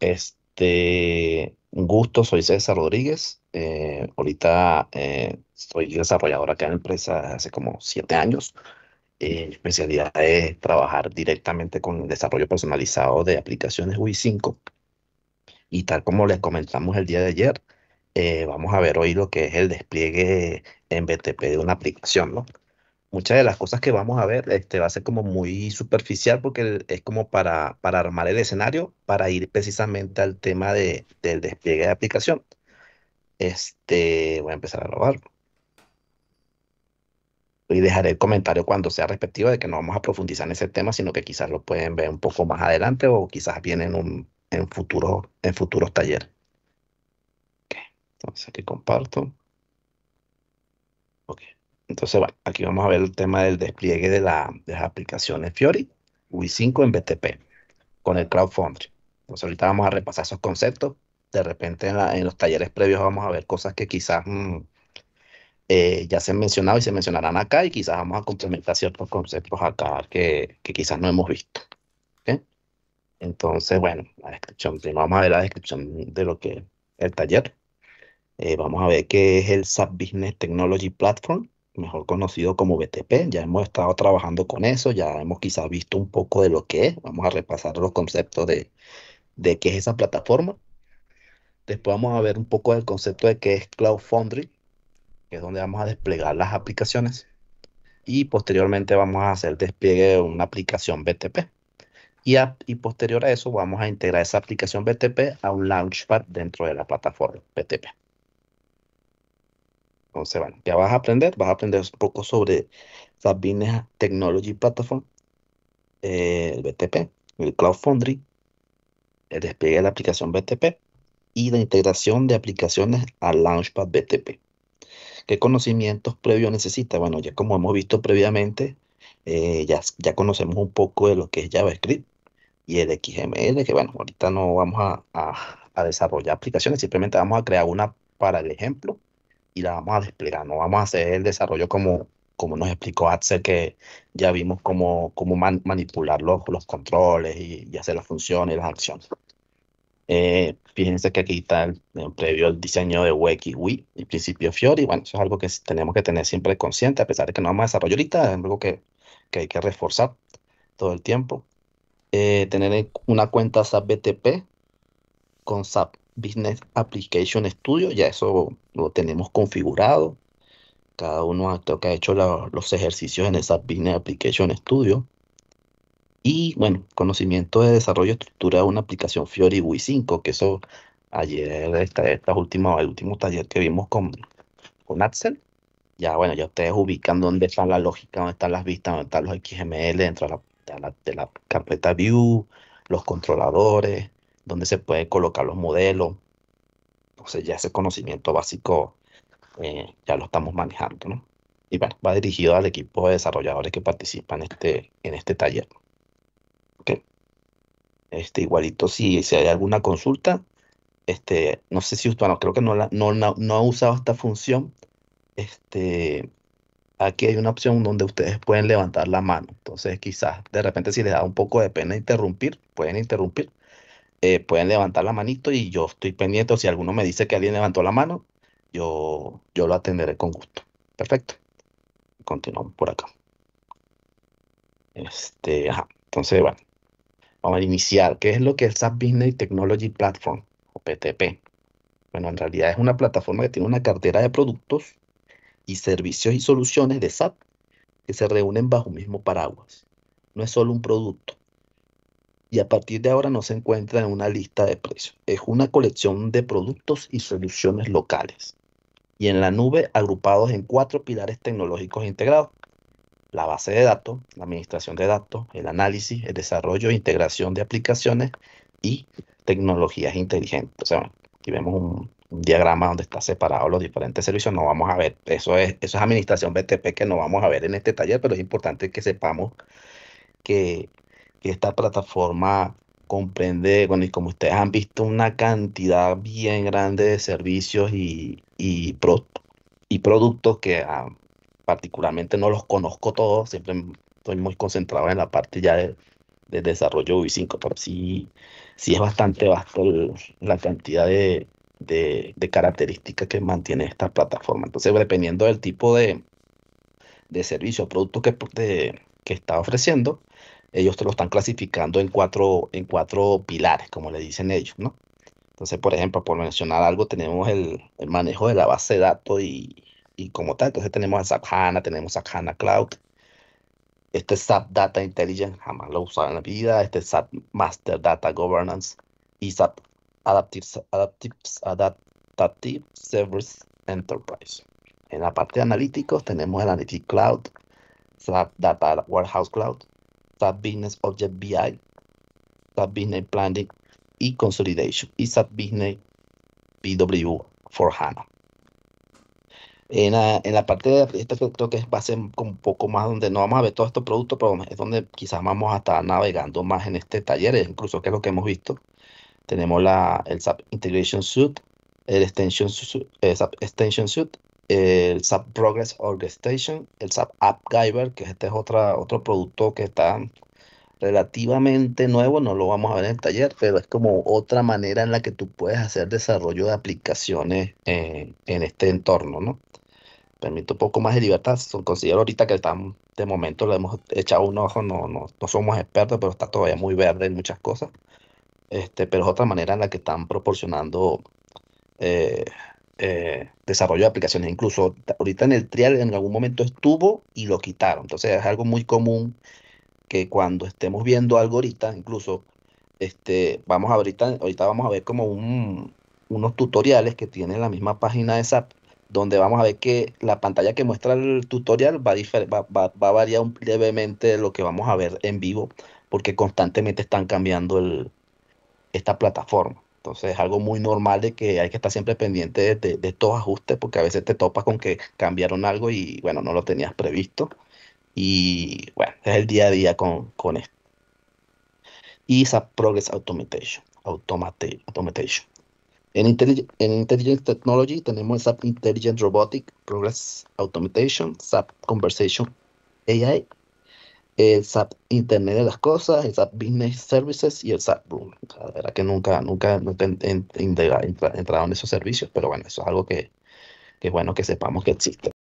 Este, un gusto, soy César Rodríguez. Eh, ahorita eh, soy desarrollador acá en la empresa hace como siete años. Eh, mi especialidad es trabajar directamente con el desarrollo personalizado de aplicaciones UI 5. Y tal como les comentamos el día de ayer, vamos a ver hoy lo que es el despliegue en BTP de una aplicación, ¿no? muchas de las cosas que vamos a ver este, va a ser como muy superficial porque es como para, para armar el escenario, para ir precisamente al tema del despliegue de aplicación. Este, voy a empezar a robar. Y dejaré el comentario cuando sea respectivo de que no vamos a profundizar en ese tema, sino que quizás lo pueden ver un poco más adelante o quizás viene en, un, en, futuro, en futuros talleres. Okay. Entonces aquí comparto. Okay. Entonces, bueno, aquí vamos a ver el tema del despliegue de, las aplicaciones Fiori UI5 en BTP con el Foundry. Entonces, ahorita vamos a repasar esos conceptos. De repente, en, los talleres previos vamos a ver cosas que quizás mm, eh, ya se han mencionado y se mencionarán acá y quizás vamos a complementar ciertos conceptos acá que, quizás no hemos visto. Entonces, bueno, la descripción, vamos a ver la descripción de lo que el taller. Eh, vamos a ver qué es el SAP Business Technology Platform mejor conocido como BTP. Ya hemos estado trabajando con eso, ya hemos quizás visto un poco de lo que es. Vamos a repasar los conceptos de, de qué es esa plataforma. Después vamos a ver un poco del concepto de qué es Cloud Foundry, que es donde vamos a desplegar las aplicaciones. Y posteriormente vamos a hacer despliegue de una aplicación BTP. Y, y posterior a eso vamos a integrar esa aplicación BTP a un launchpad dentro de la plataforma BTP. Entonces, bueno, ya vas a aprender, vas a aprender un poco sobre las Technology Platform, eh, el BTP, el Cloud Foundry, el despliegue de la aplicación BTP y la integración de aplicaciones a Launchpad BTP. ¿Qué conocimientos previos necesita? Bueno, ya como hemos visto previamente, eh, ya, ya conocemos un poco de lo que es JavaScript y el XML, que bueno, ahorita no vamos a desarrollar aplicaciones, simplemente vamos a crear una para el ejemplo la vamos a desplegar, no vamos a hacer el desarrollo como, como nos explicó Axel, que ya vimos cómo, cómo manipular los, controles y, hacer las funciones y las acciones. Eh, fíjense que aquí está el, previo el diseño de Wii y principio Fiori. Bueno, eso es algo que tenemos que tener siempre consciente, a pesar de que no vamos a desarrollar ahorita, es algo que, que hay que reforzar todo el tiempo. Eh, tener una cuenta SAP BTP con SAP Business Application Studio, ya eso lo tenemos configurado. Cada uno ha hecho los ejercicios en esa Business Application Studio. Y bueno, conocimiento de desarrollo estructura de una aplicación Fiori wi 5, que eso ayer, esta, el último taller que vimos con, con Axel, ya bueno, ya ustedes ubican dónde está la lógica, dónde están las vistas, dónde están los XML dentro de la, de la carpeta View, los controladores, donde se pueden colocar los modelos. Entonces ya ese conocimiento básico eh, ya lo estamos manejando, ¿no? Y bueno, va dirigido al equipo de desarrolladores que participan en este, en este taller. Este, igualito, si, si hay alguna consulta, este, no sé si usted, creo que no, la, ha usado esta función. Este, aquí hay una opción donde ustedes pueden levantar la mano. Entonces, quizás de repente si les da un poco de pena interrumpir, pueden interrumpir eh, pueden levantar la manito y yo estoy pendiente. si alguno me dice que alguien levantó la mano, yo, yo lo atenderé con gusto. Perfecto. Continuamos por acá. Este, Entonces, bueno, vamos a iniciar. ¿Qué es lo que es SAP Business Technology Platform o PTP? Bueno, en realidad es una plataforma que tiene una cartera de productos y servicios y soluciones de SAP que se reúnen bajo un mismo paraguas. No es solo un producto, y a partir de ahora no se encuentra en una lista de precios. Es una colección de productos y soluciones locales. Y en la nube agrupados en cuatro pilares tecnológicos integrados. La base de datos, la administración de datos, el análisis, el desarrollo e integración de aplicaciones y tecnologías inteligentes. O sea, aquí vemos un, diagrama donde está separado los diferentes servicios. No vamos a ver, eso es, eso es administración BTP que no vamos a ver en este taller, pero es importante que sepamos que que esta plataforma comprende, bueno, y como ustedes han visto, una cantidad bien grande de servicios y, y, productos que ah, particularmente no los conozco todos, siempre estoy muy concentrado en la parte ya de, desarrollo ui 5 pero sí, sí es bastante vasto la cantidad de, características que mantiene esta plataforma. Entonces, dependiendo del tipo de, de servicio o producto que, que está ofreciendo, ellos te lo están clasificando en cuatro, en cuatro pilares, como le dicen ellos, ¿no? Entonces, por ejemplo, por mencionar algo, tenemos el, manejo de la base de datos y, como tal. Entonces tenemos a SAP HANA, tenemos a HANA Cloud. Este SAP Data Intelligence jamás lo usado en la vida. Este SAP Master Data Governance y SAP Adaptive, Adaptive, Adaptive Service Enterprise. En la parte de analíticos tenemos el Analytics Cloud, SAP Data Warehouse Cloud, SAP Business Object BI, SAP Business Planning y Consolidation y SAP Business BW for HANA. En la, parte de este creo que va a ser un poco más donde no vamos a ver todos estos productos, pero es donde quizás vamos a estar navegando más en este taller, incluso que es lo que hemos visto. Tenemos la, el SAP Integration Suite, el Extension, SAP eh, Extension Suite, el SAP Progress Orchestration, el SAP AppGyver, que este es otra, otro producto que está relativamente nuevo, no lo vamos a ver en el taller, pero es como otra manera en la que tú puedes hacer desarrollo de aplicaciones eh, en, este entorno, ¿no? Permite un poco más de libertad, considero ahorita que están, de momento lo hemos echado un ojo, no, no, somos expertos, pero está todavía muy verde en muchas cosas, este, pero es otra manera en la que están proporcionando eh, eh, desarrollo de aplicaciones. Incluso ahorita en el trial en algún momento estuvo y lo quitaron. Entonces es algo muy común que cuando estemos viendo algo ahorita, incluso este, vamos a, ahorita, vamos a ver como un, unos tutoriales que tienen la misma página de SAP, donde vamos a ver que la pantalla que muestra el tutorial va, va, a variar un, levemente lo que vamos a ver en vivo, porque constantemente están cambiando esta plataforma. Entonces es algo muy normal de que hay que estar siempre pendiente de, de, los ajustes porque a veces te topas con que cambiaron algo y bueno, no lo tenías previsto. Y bueno, es el día a día con, con esto. Y esa Progress Automation. Automate, automation. En, Intelligent Technology tenemos SAP Intelligent Robotic Progress Automation, SAP Conversation AI el SAP Internet de las Cosas, el SAP Business Services y el SAP Room. la verdad que nunca, nunca, nunca en, entraron esos servicios, pero bueno, eso es algo que, que es bueno que sepamos que existe.